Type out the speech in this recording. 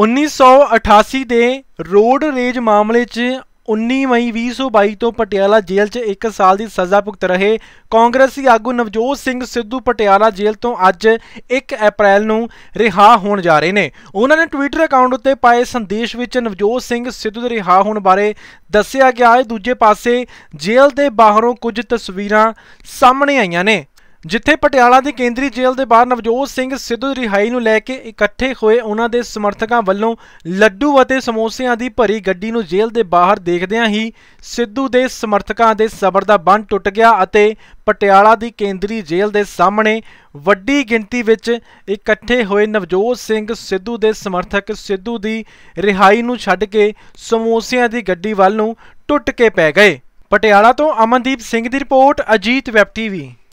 1988 ਦੇ road range ਮਾਮਲੇ 'ਚ 19 ਮਈ 2022 ਤੋਂ ਪਟਿਆਲਾ ਜੇਲ੍ਹ 'ਚ 1 ਸਾਲ ਦੀ ਸਜ਼ਾ ਭੁਗਤ ਰਹੇ ਕਾਂਗਰਸੀ ਆਗੂ ਨਵਜੋਤ ਸਿੰਘ ਸਿੱਧੂ ਪਟਿਆਲਾ ਜੇਲ੍ਹ ਤੋਂ ਅੱਜ 1 ਅਪ੍ਰੈਲ ਨੂੰ ਰਿਹਾ ਹੋਣ ਜਾ ਰਹੇ ਨੇ ਉਹਨਾਂ ਨੇ ਟਵਿੱਟਰ ਅਕਾਊਂਟ ਉੱਤੇ ਪਾਏ ਸੰਦੇਸ਼ ਵਿੱਚ ਨਵਜੋਤ ਸਿੰਘ ਸਿੱਧੂ ਦੇ ਰਿਹਾ ਹੋਣ ਬਾਰੇ ਦੱਸਿਆ ਗਿਆ ਹੈ ਦੂਜੇ ਪਾਸੇ ਜੇਲ੍ਹ ਦੇ ਬਾਹਰੋਂ ਕੁਝ ਤਸਵੀਰਾਂ ਸਾਹਮਣੇ ਆਈਆਂ ਨੇ ਜਿੱਥੇ ਪਟਿਆਲਾ ਦੀ ਕੇਂਦਰੀ ਜੇਲ੍ਹ ਦੇ ਬਾਹਰ ਨਵਜੋਤ ਸਿੰਘ ਸਿੱਧੂ ਦੀ ਰਿਹਾਈ ਨੂੰ ਲੈ ਕੇ ਇਕੱਠੇ ਹੋਏ ਉਹਨਾਂ ਦੇ ਸਮਰਥਕਾਂ ਵੱਲੋਂ ਲੱਡੂ ਅਤੇ ਸਮੋਸਿਆਂ ਦੀ ਭਰੀ ਗੱਡੀ ਨੂੰ ਜੇਲ੍ਹ ਦੇ ਬਾਹਰ ਦੇਖਦਿਆਂ ਹੀ ਸਿੱਧੂ ਦੇ ਸਮਰਥਕਾਂ ਦੇ ਸਬਰ ਦਾ ਬੰਨ ਟੁੱਟ ਗਿਆ ਅਤੇ ਪਟਿਆਲਾ ਦੀ ਕੇਂਦਰੀ ਜੇਲ੍ਹ ਦੇ ਸਾਹਮਣੇ ਵੱਡੀ ਗਿਣਤੀ ਵਿੱਚ ਇਕੱਠੇ ਹੋਏ ਨਵਜੋਤ ਸਿੰਘ ਸਿੱਧੂ ਦੇ ਸਮਰਥਕ ਸਿੱਧੂ ਦੀ ਰਿਹਾਈ ਨੂੰ ਛੱਡ ਕੇ ਸਮੋਸਿਆਂ ਦੀ ਗੱਡੀ ਵੱਲ ਨੂੰ ਟੁੱਟ ਕੇ ਪੈ ਗਏ ਪਟਿਆਲਾ ਤੋਂ ਅਮਨਦੀਪ ਸਿੰਘ ਦੀ ਰਿਪੋਰਟ ਅਜੀਤ ਵੈਬ ਟੀਵੀ